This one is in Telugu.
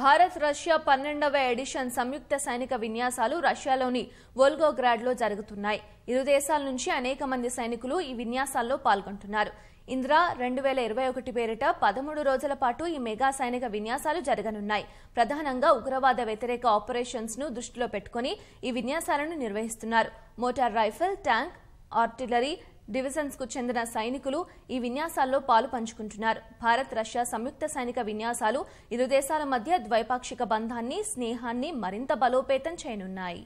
భారత్ రష్యా పన్నెండవ ఎడిషన్ సంయుక్త సైనిక విన్యాసాలు రష్యాలోని వోల్గోగ్రాడ్లో జరుగుతున్నాయి ఇరు దేశాల నుంచి అనేక మంది సైనికులు ఈ విన్యాసాల్లో పాల్గొంటున్నారు ఇంద్ర రెండు వేల ఇరవై ఒకటి పేరిట పదమూడు రోజుల పాటు ఈ మెగా సైనిక విన్యాసాలు జరగనున్నాయి ప్రధానంగా ఉగ్రవాద వ్యతిరేక ఆపరేషన్స్ ను దృష్టిలో పెట్టుకుని ఈ విన్యాసాలను నిర్వహిస్తున్నారు motor rifle tank artillery divisions కు చెందిన సైనికులు ఈ విన్యాసాల్లో పాలు పంచుకుంటున్నారు భారత్ రష్యా సంయుక్త సైనిక విన్యాసాలు ఇరు దేశాల మధ్య ద్వైపాక్షిక బంధాన్ని స్నేహాన్ని మరింత బలోపేతం చేయనున్నాయి